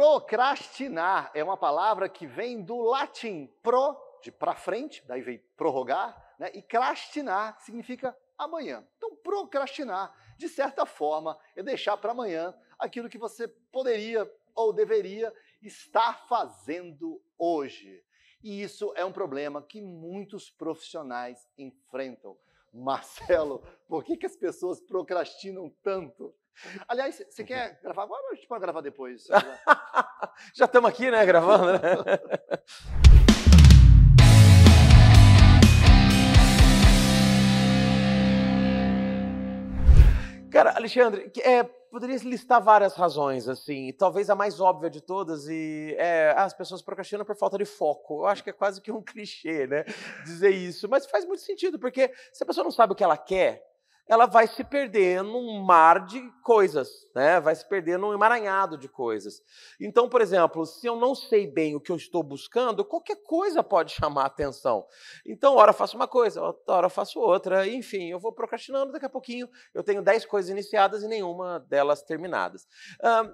Procrastinar é uma palavra que vem do latim pro, de para frente, daí vem prorrogar, né? e crastinar significa amanhã. Então, procrastinar, de certa forma, é deixar para amanhã aquilo que você poderia ou deveria estar fazendo hoje. E isso é um problema que muitos profissionais enfrentam. Marcelo, por que, que as pessoas procrastinam tanto? Aliás, você quer gravar agora ou a gente pode gravar depois? Já estamos aqui, né, gravando, né? Cara, Alexandre, é, poderia listar várias razões, assim. Talvez a mais óbvia de todas e é, ah, as pessoas procrastinam por falta de foco. Eu acho que é quase que um clichê, né, dizer isso. Mas faz muito sentido, porque se a pessoa não sabe o que ela quer, ela vai se perder num mar de coisas, né? vai se perder num emaranhado de coisas. Então, por exemplo, se eu não sei bem o que eu estou buscando, qualquer coisa pode chamar atenção. Então, hora eu faço uma coisa, hora eu faço outra, enfim, eu vou procrastinando, daqui a pouquinho eu tenho 10 coisas iniciadas e nenhuma delas terminadas.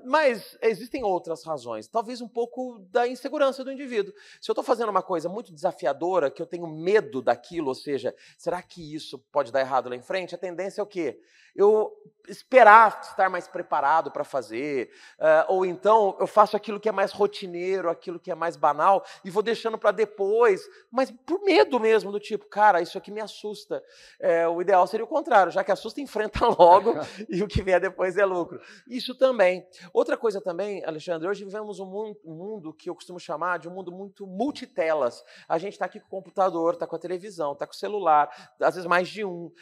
mas existem outras razões, talvez um pouco da insegurança do indivíduo. Se eu estou fazendo uma coisa muito desafiadora, que eu tenho medo daquilo, ou seja, será que isso pode dar errado lá em frente? A tendência é o quê? Eu esperar estar mais preparado para fazer, uh, ou então eu faço aquilo que é mais rotineiro, aquilo que é mais banal, e vou deixando para depois, mas por medo mesmo, do tipo, cara, isso aqui me assusta. É, o ideal seria o contrário, já que assusta, enfrenta logo e o que vier depois é lucro. Isso também. Outra coisa também, Alexandre, hoje vivemos um mundo, um mundo que eu costumo chamar de um mundo muito multitelas. A gente está aqui com o computador, está com a televisão, está com o celular, às vezes mais de um. Uh,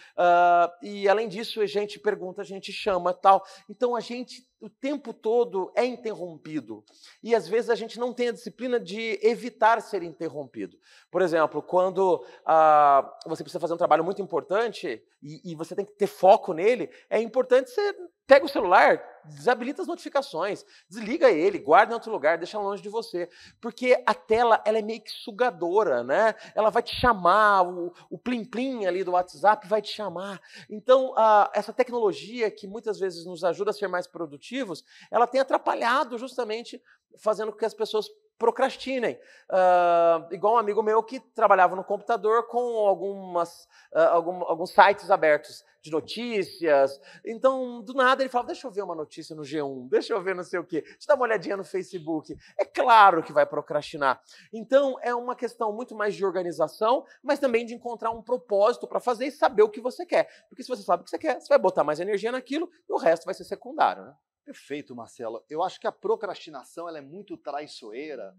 e e além disso a gente pergunta, a gente chama, tal. Então a gente o tempo todo é interrompido. E às vezes a gente não tem a disciplina de evitar ser interrompido. Por exemplo, quando ah, você precisa fazer um trabalho muito importante e, e, você tem que ter foco nele, é importante você pega o celular, desabilita as notificações, desliga ele, guarda em outro lugar, deixa longe de você. Porque a tela, ela é meio que sugadora, né? Ela vai te chamar, o, o plim plim ali do WhatsApp vai te chamar. Então, a, essa tecnologia que muitas vezes nos ajuda a ser mais produtivos, ela tem atrapalhado justamente fazendo com que as pessoas procrastinem. Uh, igual um amigo meu que trabalhava no computador com algumas, uh, algum, alguns sites abertos de notícias. Então, do nada, ele falava: Deixa eu ver uma notícia no G1, deixa eu ver não sei o quê, deixa eu dar uma olhadinha no Facebook. É claro que vai procrastinar. Então, é uma questão muito mais de organização, mas também de encontrar um propósito para fazer e saber o que você quer. Porque se você sabe o que você quer, você vai botar mais energia naquilo e o resto vai ser secundário. Né? Perfeito, Marcelo. Eu acho que a procrastinação ela é muito traiçoeira,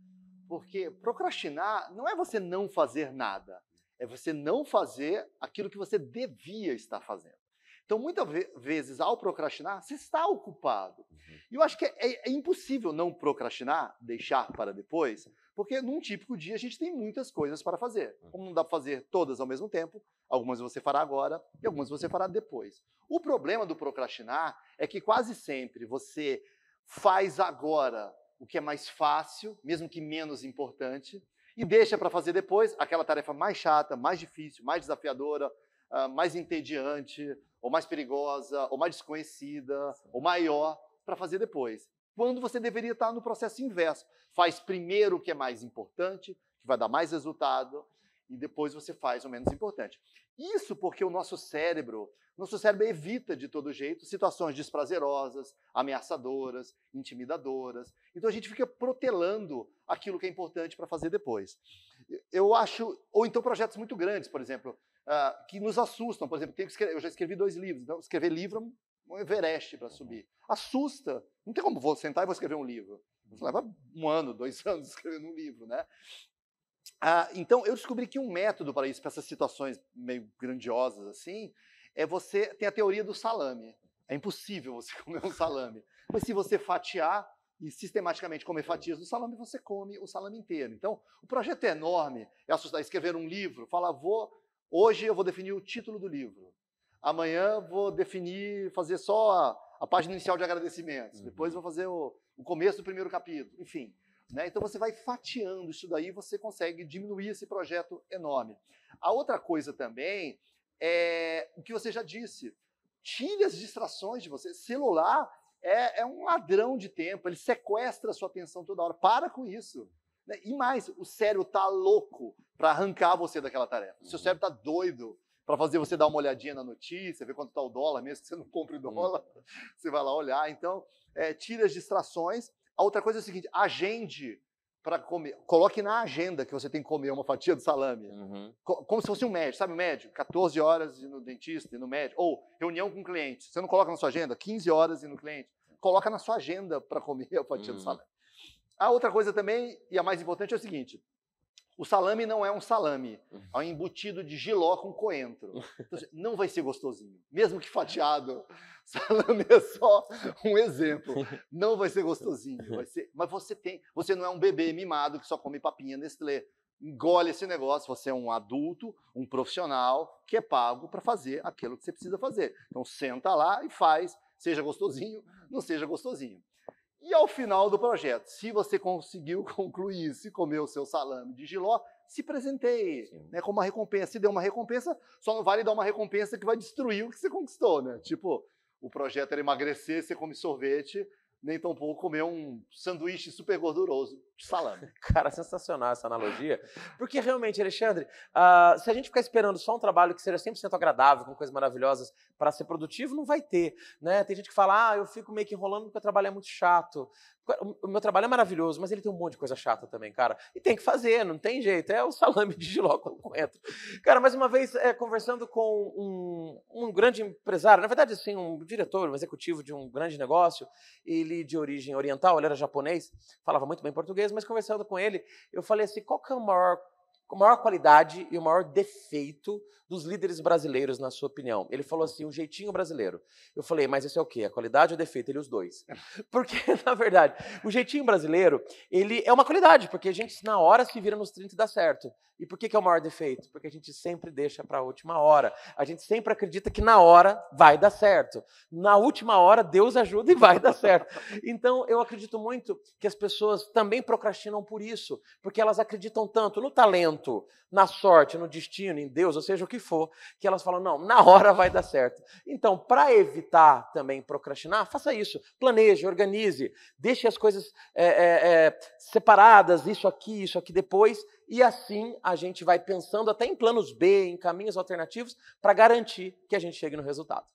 porque procrastinar não é você não fazer nada, é você não fazer aquilo que você devia estar fazendo. Então, muitas vezes, ao procrastinar, você está ocupado. Uhum. E eu acho que é, é, é impossível não procrastinar, deixar para depois, porque num típico dia a gente tem muitas coisas para fazer. Hum. Como não dá para fazer todas ao mesmo tempo, algumas você fará agora e algumas você fará depois. O problema do procrastinar é que quase sempre você faz agora o que é mais fácil, mesmo que menos importante, e deixa para fazer depois aquela tarefa mais chata, mais difícil, mais desafiadora, ah, mais entediante, ou mais perigosa, ou mais desconhecida, ou maior, para fazer depois quando você deveria estar no processo inverso. Faz primeiro o que é mais importante, que vai dar mais resultado, e depois você faz o menos importante. Isso porque o nosso cérebro, nosso cérebro evita de todo jeito situações desprazerosas, ameaçadoras, intimidadoras. Então a gente fica protelando aquilo que é importante para fazer depois. Eu acho, ou então projetos muito grandes, por exemplo, uh, que nos assustam. Por exemplo, escrever, eu já escrevi dois livros, então escrever livro é um Everest para subir. Assusta. Não tem como vou sentar e vou escrever um livro. Você leva um ano, dois anos escrevendo um livro, né? Ah, então, eu descobri que um método para isso, para essas situações meio grandiosas assim, é você tem a teoria do salame. É impossível você comer um salame. Mas se você fatiar e sistematicamente comer fatias do salame, você come o salame inteiro. Então, o projeto é enorme, é assustar, escrever um livro, Fala, vou, hoje eu vou definir o título do livro amanhã vou definir, fazer só a, a página inicial de agradecimentos, uhum. depois vou fazer o, o, começo do primeiro capítulo, enfim. Né? Então você vai fatiando isso daí, você consegue diminuir esse projeto enorme. A outra coisa também é o que você já disse, tire as distrações de você. Celular é, é um ladrão de tempo, ele sequestra a sua atenção toda hora. Para com isso. Né? E mais, o cérebro está louco para arrancar você daquela tarefa. seu uhum. cérebro está doido para fazer você dar uma olhadinha na notícia, ver quanto está o dólar, mesmo que você não compre o dólar, hum. você vai lá olhar. Então, é, tira as distrações. A outra coisa é o seguinte: agende para comer. Coloque na agenda que você tem que comer uma fatia de salame. Uhum. Como se fosse um médico, sabe o médico? 14 horas no dentista e no médico. Ou reunião com cliente. Você não coloca na sua agenda? 15 horas e no cliente. Coloca na sua agenda para comer a fatia uhum. de salame. A outra coisa também, e a mais importante, é o seguinte: o salame não é um salame, uhum. é um embutido de giló com coentro. Então, assim, não vai ser gostosinho, mesmo que fatiado. Salame é só um exemplo. Não vai ser gostosinho, vai ser, mas você tem, você não é um bebê mimado que só come papinha Nestlé. Engole esse negócio, você é um adulto, um profissional que é pago para fazer aquilo que você precisa fazer. Então senta lá e faz, seja gostosinho, não seja gostosinho. E ao final do projeto, se você conseguiu concluir isso e comer o seu salame de giló, se presentei, né, com uma recompensa. Se der uma recompensa, só não vale dar uma recompensa que vai destruir o que você conquistou. Né? Tipo, o projeto era emagrecer, você come sorvete, nem tampouco comer um sanduíche super gorduroso de salame. Cara, sensacional essa analogia. Porque realmente, Alexandre, uh, se a gente ficar esperando só um trabalho que seja 100% agradável, com coisas maravilhosas, para ser produtivo, não vai ter. Né? Tem gente que fala, ah, eu fico meio que enrolando porque o trabalho é muito chato. O meu trabalho é maravilhoso, mas ele tem um monte de coisa chata também, cara. E tem que fazer, não tem jeito. É o salame de giló quando entro Cara, mais uma vez, é, conversando com um, um, grande empresário, na verdade, assim, um diretor, um executivo de um grande negócio, ele de origem oriental, ele era japonês, falava muito bem português, mas conversando com ele, eu falei assim, qual que é o maior maior qualidade e o maior defeito dos líderes brasileiros, na sua opinião? Ele falou assim, o um jeitinho brasileiro. Eu falei, mas isso é o quê? A qualidade ou o defeito? Ele, os dois. É. Porque, na verdade, o jeitinho brasileiro, ele é uma qualidade, porque a gente, na hora, se vira nos 30 e dá certo. E por que, que é o maior defeito? Porque a gente sempre deixa para a última hora. A gente sempre acredita que na hora vai dar certo. Na última hora, Deus ajuda e vai dar certo. Então, eu acredito muito que as pessoas também procrastinam por isso, porque elas acreditam tanto no talento, talento, na sorte, no destino, em Deus, ou seja o que for, que elas falam, não, na hora vai dar certo. Então, para evitar também procrastinar, faça isso. Planeje, organize, deixe as coisas é, é, é, separadas, isso aqui, isso aqui depois, e assim a gente vai pensando até em planos B, em caminhos alternativos, para garantir que a gente chegue no resultado.